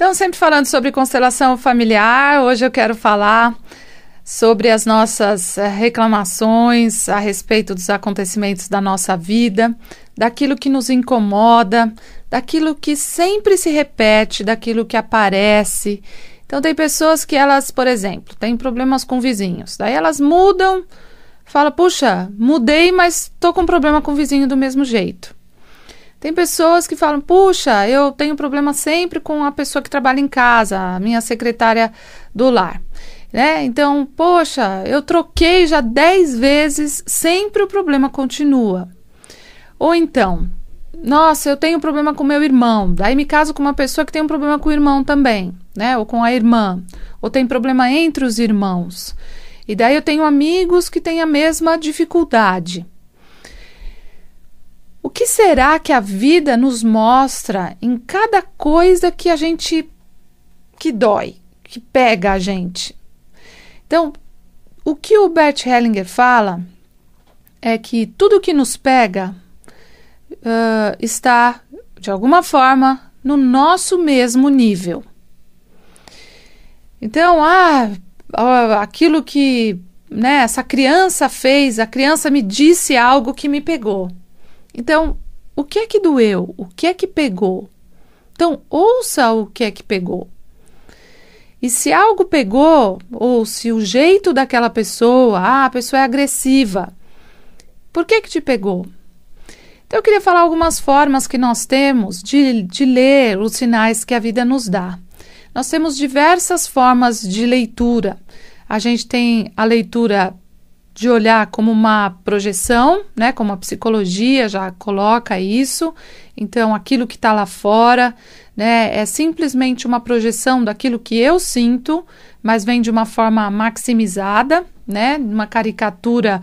Então, sempre falando sobre constelação familiar, hoje eu quero falar sobre as nossas eh, reclamações a respeito dos acontecimentos da nossa vida, daquilo que nos incomoda, daquilo que sempre se repete, daquilo que aparece. Então, tem pessoas que elas, por exemplo, têm problemas com vizinhos, daí elas mudam, fala: puxa, mudei, mas estou com problema com o vizinho do mesmo jeito. Tem pessoas que falam: puxa, eu tenho problema sempre com a pessoa que trabalha em casa, a minha secretária do lar. Né? Então, poxa, eu troquei já 10 vezes, sempre o problema continua. Ou então, nossa, eu tenho problema com meu irmão. Daí me caso com uma pessoa que tem um problema com o irmão também, né? Ou com a irmã. Ou tem problema entre os irmãos. E daí eu tenho amigos que têm a mesma dificuldade. O que será que a vida nos mostra em cada coisa que a gente que dói, que pega a gente? Então, o que o Bert Hellinger fala é que tudo que nos pega uh, está, de alguma forma, no nosso mesmo nível. Então, ah, aquilo que né, essa criança fez, a criança me disse algo que me pegou. Então, o que é que doeu? O que é que pegou? Então, ouça o que é que pegou. E se algo pegou, ou se o jeito daquela pessoa, ah, a pessoa é agressiva, por que é que te pegou? Então, eu queria falar algumas formas que nós temos de, de ler os sinais que a vida nos dá. Nós temos diversas formas de leitura. A gente tem a leitura de olhar como uma projeção, né? Como a psicologia já coloca isso. Então, aquilo que está lá fora, né? É simplesmente uma projeção daquilo que eu sinto, mas vem de uma forma maximizada, né? Uma caricatura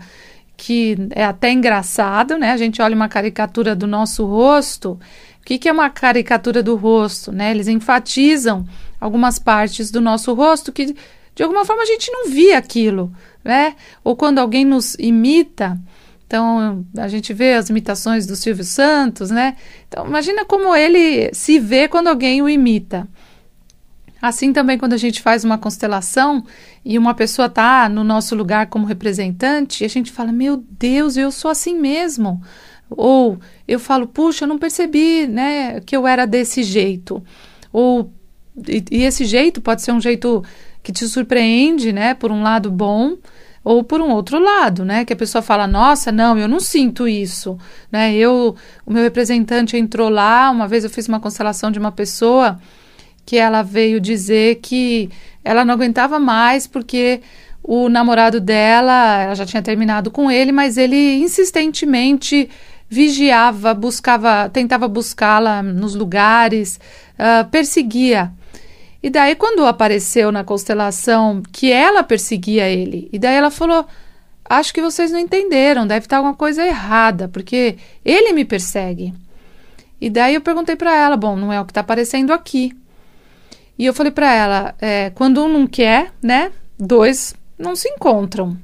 que é até engraçado, né? A gente olha uma caricatura do nosso rosto. O que, que é uma caricatura do rosto, né? Eles enfatizam algumas partes do nosso rosto que de alguma forma a gente não via aquilo, né? Ou quando alguém nos imita, então, a gente vê as imitações do Silvio Santos, né? Então, imagina como ele se vê quando alguém o imita. Assim também, quando a gente faz uma constelação e uma pessoa está no nosso lugar como representante, a gente fala: Meu Deus, eu sou assim mesmo. Ou eu falo: Puxa, eu não percebi né, que eu era desse jeito. Ou, e, e esse jeito pode ser um jeito que te surpreende, né, por um lado bom ou por um outro lado, né, que a pessoa fala: "Nossa, não, eu não sinto isso", né? Eu, o meu representante entrou lá, uma vez eu fiz uma constelação de uma pessoa que ela veio dizer que ela não aguentava mais porque o namorado dela, ela já tinha terminado com ele, mas ele insistentemente vigiava, buscava, tentava buscá-la nos lugares, uh, perseguia e daí, quando apareceu na constelação que ela perseguia ele, e daí ela falou: Acho que vocês não entenderam, deve estar alguma coisa errada, porque ele me persegue. E daí eu perguntei para ela: Bom, não é o que está aparecendo aqui. E eu falei para ela: é, Quando um não quer, né? Dois não se encontram.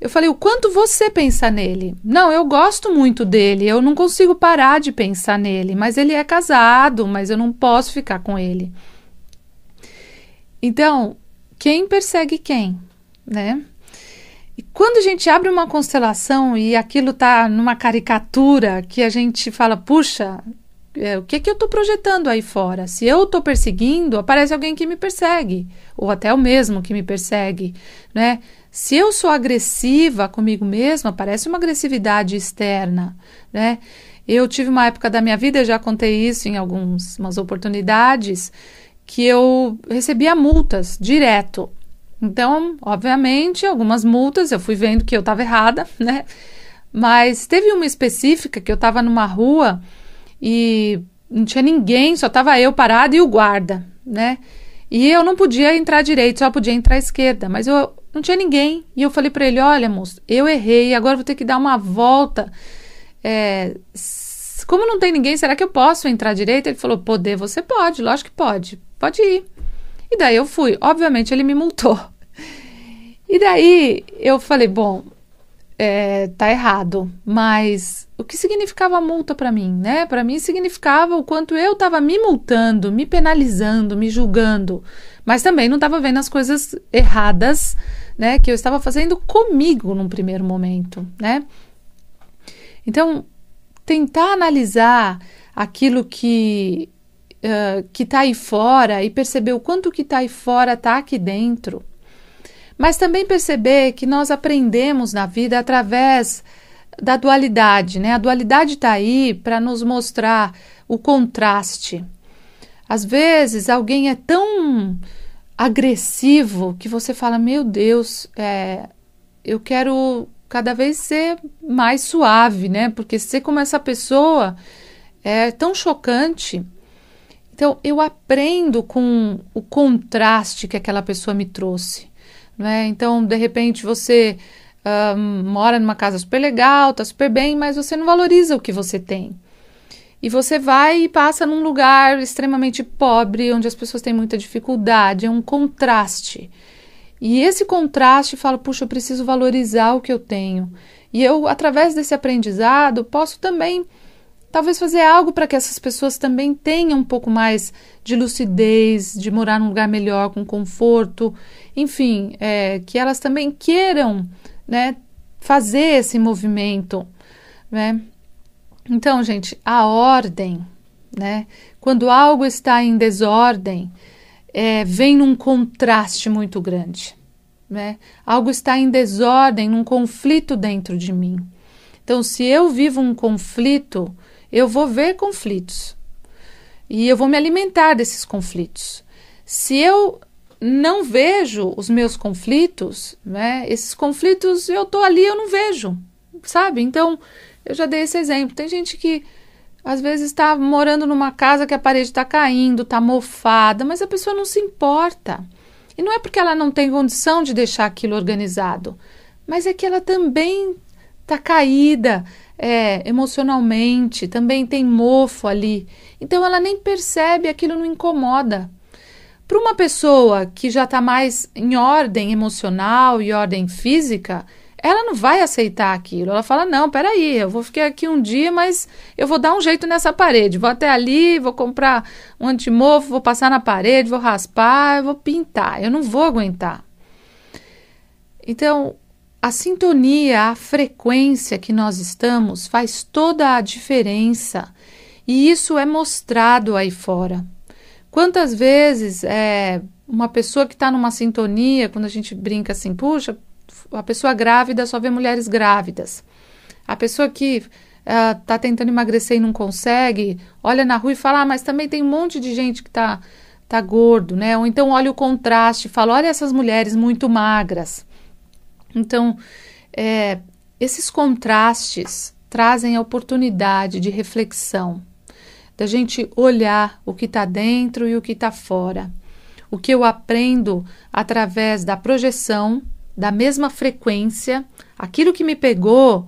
Eu falei, o quanto você pensa nele? Não, eu gosto muito dele, eu não consigo parar de pensar nele, mas ele é casado, mas eu não posso ficar com ele. Então, quem persegue quem, né? E quando a gente abre uma constelação e aquilo tá numa caricatura que a gente fala, puxa, é, o que que eu estou projetando aí fora? Se eu estou perseguindo, aparece alguém que me persegue, ou até o mesmo que me persegue, né? Se eu sou agressiva comigo mesma, aparece uma agressividade externa, né? Eu tive uma época da minha vida, eu já contei isso em algumas oportunidades, que eu recebia multas direto. Então, obviamente, algumas multas eu fui vendo que eu estava errada, né? Mas teve uma específica que eu estava numa rua e não tinha ninguém, só estava eu parada e o guarda, né? E eu não podia entrar direito, só podia entrar à esquerda, mas eu não tinha ninguém. E eu falei para ele: olha, moço, eu errei, agora vou ter que dar uma volta. É, como não tem ninguém, será que eu posso entrar direito? Ele falou: poder, você pode, lógico que pode pode ir. E daí eu fui. Obviamente ele me multou. E daí eu falei, bom, é, tá errado, mas o que significava a multa para mim, né? Para mim significava o quanto eu estava me multando, me penalizando, me julgando, mas também não estava vendo as coisas erradas, né, que eu estava fazendo comigo num primeiro momento, né? Então, tentar analisar aquilo que uh, que está aí fora e perceber o quanto que está aí fora está aqui dentro. Mas também perceber que nós aprendemos na vida através da dualidade, né? A dualidade está aí para nos mostrar o contraste. Às vezes alguém é tão agressivo que você fala: Meu Deus, é, eu quero cada vez ser mais suave, né? Porque ser como essa pessoa é tão chocante. Então, eu aprendo com o contraste que aquela pessoa me trouxe. Né? Então, de repente, você ah, mora numa casa super legal, tá super bem, mas você não valoriza o que você tem. E você vai e passa num lugar extremamente pobre, onde as pessoas têm muita dificuldade, é um contraste. E esse contraste fala, puxa, eu preciso valorizar o que eu tenho. E eu, através desse aprendizado, posso também talvez fazer algo para que essas pessoas também tenham um pouco mais de lucidez, de morar num lugar melhor, com conforto, enfim, é, que elas também queiram né, fazer esse movimento. Né? Então, gente, a ordem, né? quando algo está em desordem, é, vem num contraste muito grande. Né? Algo está em desordem, num conflito dentro de mim. Então, se eu vivo um conflito, eu vou ver conflitos e eu vou me alimentar desses conflitos. Se eu não vejo os meus conflitos, né? Esses conflitos eu estou ali, eu não vejo, sabe? Então, eu já dei esse exemplo. Tem gente que às vezes está morando numa casa que a parede está caindo, está mofada, mas a pessoa não se importa. E não é porque ela não tem condição de deixar aquilo organizado, mas é que ela também está caída, é, emocionalmente, também tem mofo ali. Então ela nem percebe, aquilo não incomoda. Para uma pessoa que já está mais em ordem emocional e ordem física, ela não vai aceitar aquilo. Ela fala: não, peraí, eu vou ficar aqui um dia, mas eu vou dar um jeito nessa parede. Vou até ali, vou comprar um antimofo, vou passar na parede, vou raspar, vou pintar. Eu não vou aguentar. Então, a sintonia, a frequência que nós estamos faz toda a diferença e isso é mostrado aí fora. Quantas vezes é, uma pessoa que está numa sintonia, quando a gente brinca assim, puxa, a pessoa grávida só vê mulheres grávidas. A pessoa que está ah, uh, tentando emagrecer e não consegue, olha na rua e fala, ah, mas também tem um monte de gente que está tá gordo, né? Ou então olha o contraste e fala, olha essas mulheres muito magras. Então, é, esses contrastes trazem a oportunidade de reflexão, da gente olhar o que está dentro e o que está fora. O que eu aprendo através da projeção, da mesma frequência, aquilo que me pegou,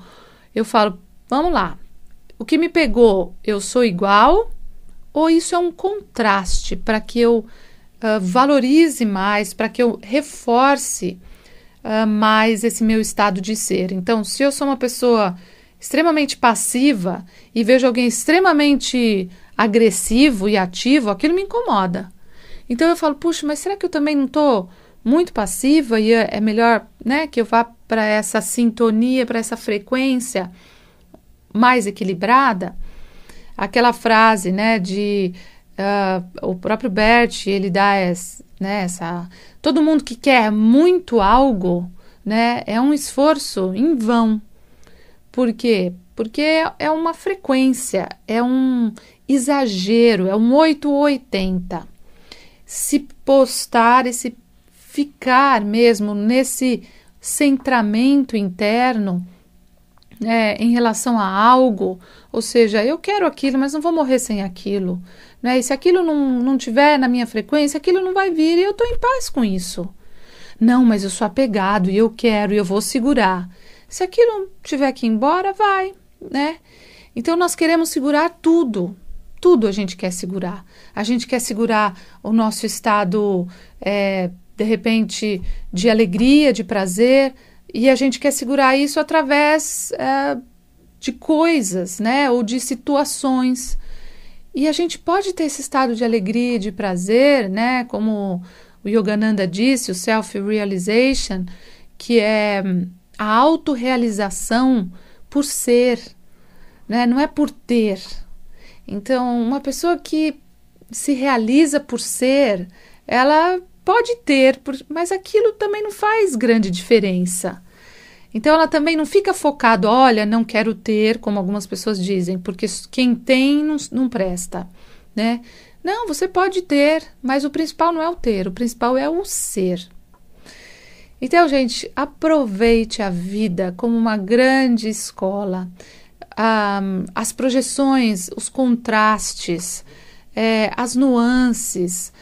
eu falo, vamos lá. O que me pegou, eu sou igual? Ou isso é um contraste para que eu uh, valorize mais, para que eu reforce uh, mais esse meu estado de ser. Então, se eu sou uma pessoa extremamente passiva e vejo alguém extremamente agressivo e ativo, aquilo me incomoda. Então eu falo, puxa, mas será que eu também não estou muito passiva e é, é melhor né, que eu vá para essa sintonia, para essa frequência mais equilibrada? Aquela frase né, de uh, o próprio Bert, ele dá essa, né? Essa, todo mundo que quer muito algo, né? É um esforço em vão. Por quê? Porque é, é uma frequência, é um exagero, é um 880. Se postar e se ficar mesmo nesse centramento interno né, em relação a algo, ou seja, eu quero aquilo, mas não vou morrer sem aquilo. Né? E se aquilo não, não tiver na minha frequência, aquilo não vai vir e eu estou em paz com isso. Não, mas eu sou apegado e eu quero e eu vou segurar. Se aquilo tiver que ir embora, vai, né? Então nós queremos segurar tudo. Tudo a gente quer segurar. A gente quer segurar o nosso estado, é, de repente, de alegria, de prazer, e a gente quer segurar isso através é, de coisas, né? Ou de situações. E a gente pode ter esse estado de alegria e de prazer, né? Como o Yogananda disse, o self-realization, que é hum, a autorrealização por ser, né? Não é por ter. Então, uma pessoa que se realiza por ser, ela pode ter, mas aquilo também não faz grande diferença. Então ela também não fica focada, olha, não quero ter, como algumas pessoas dizem, porque quem tem não, não presta, né? Não, você pode ter, mas o principal não é o ter, o principal é o ser. Então, gente, aproveite a vida como uma grande escola. Ah, as projeções, os contrastes, é, as nuances,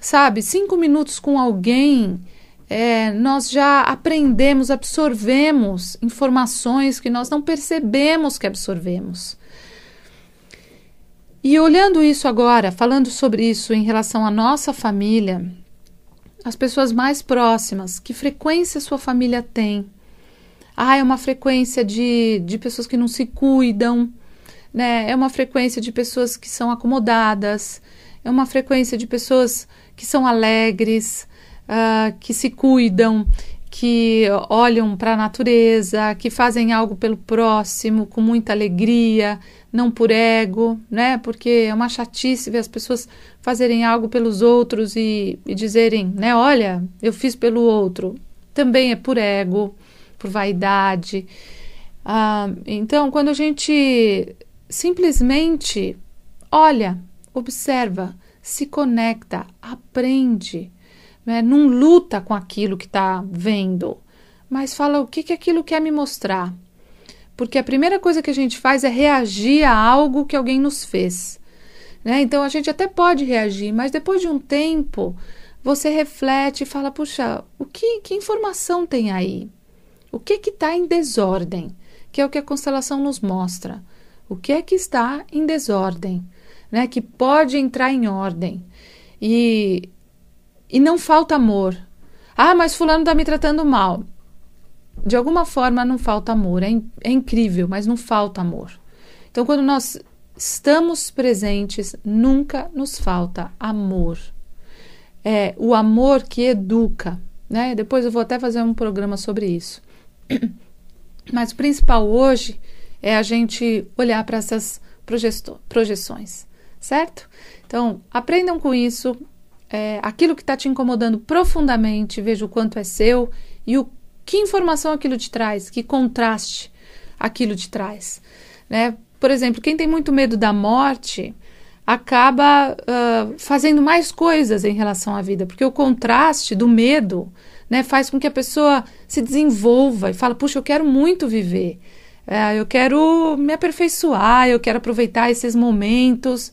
sabe? Cinco minutos com alguém é, nós já aprendemos, absorvemos informações que nós não percebemos que absorvemos. E olhando isso agora, falando sobre isso em relação à nossa família, as pessoas mais próximas, que frequência sua família tem? Ah, é uma frequência de, de pessoas que não se cuidam, né? é uma frequência de pessoas que são acomodadas, é uma frequência de pessoas que são alegres, uh, que se cuidam, que olham para a natureza, que fazem algo pelo próximo com muita alegria, não por ego, né? Porque é uma chatice ver as pessoas fazerem algo pelos outros e, e dizerem, né? Olha, eu fiz pelo outro. Também é por ego, por vaidade. Ah, então, quando a gente simplesmente olha, observa, se conecta, aprende né, não luta com aquilo que está vendo, mas fala o que, que aquilo quer me mostrar. Porque a primeira coisa que a gente faz é reagir a algo que alguém nos fez. Né? Então a gente até pode reagir, mas depois de um tempo você reflete e fala: puxa, o que, que informação tem aí? O que está em desordem? Que é o que a constelação nos mostra. O que é que está em desordem? Né? Que pode entrar em ordem. E e não falta amor. Ah, mas fulano está me tratando mal. De alguma forma não falta amor. É, in é incrível, mas não falta amor. Então, quando nós estamos presentes, nunca nos falta amor. É o amor que educa. Né? Depois eu vou até fazer um programa sobre isso. Mas o principal hoje é a gente olhar para essas projeções, certo? Então, aprendam com isso, é, aquilo que está te incomodando profundamente, veja o quanto é seu e o que informação aquilo te traz, que contraste aquilo te traz. Né? Por exemplo, quem tem muito medo da morte acaba uh, fazendo mais coisas em relação à vida, porque o contraste do medo né, faz com que a pessoa se desenvolva e fala, puxa, eu quero muito viver, é, eu quero me aperfeiçoar, eu quero aproveitar esses momentos.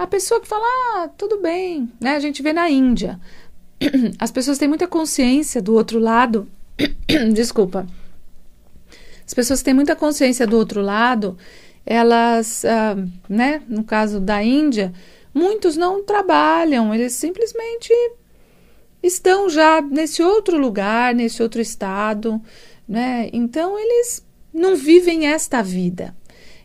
A pessoa que fala, ah, tudo bem, né? A gente vê na Índia. As pessoas têm muita consciência do outro lado. Desculpa. As pessoas têm muita consciência do outro lado. Elas, ah, né? No caso da Índia, muitos não trabalham, eles simplesmente estão já nesse outro lugar, nesse outro estado, né? Então eles não vivem esta vida.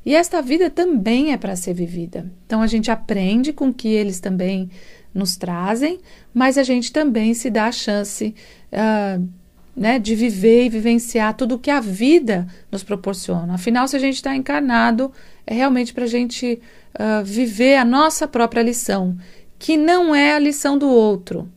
E esta vida também é para ser vivida. Então a gente aprende com o que eles também nos trazem, mas a gente também se dá a chance uh, né, de viver e vivenciar tudo o que a vida nos proporciona. Afinal, se a gente está encarnado, é realmente para a gente uh, viver a nossa própria lição, que não é a lição do outro.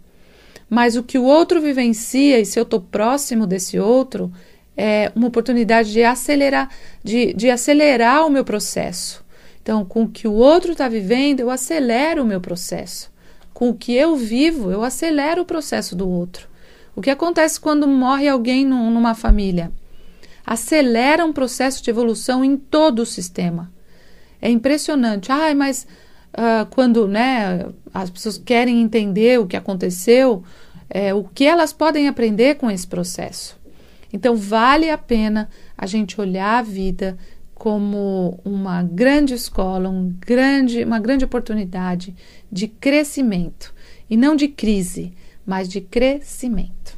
Mas o que o outro vivencia, e se eu estou próximo desse outro, é, uma oportunidade de acelerar, de, de acelerar o meu processo. Então, com o que o outro está vivendo, eu acelero o meu processo. Com o que eu vivo, eu acelero o processo do outro. O que acontece quando morre alguém numa família? Acelera um processo de evolução em todo o sistema. É impressionante. Ai, mas uh, quando né, as pessoas querem entender o que aconteceu, é, o que elas podem aprender com esse processo? Então, vale a pena a gente olhar a vida como uma grande escola, um grande, uma grande oportunidade de crescimento e não de crise, mas de crescimento.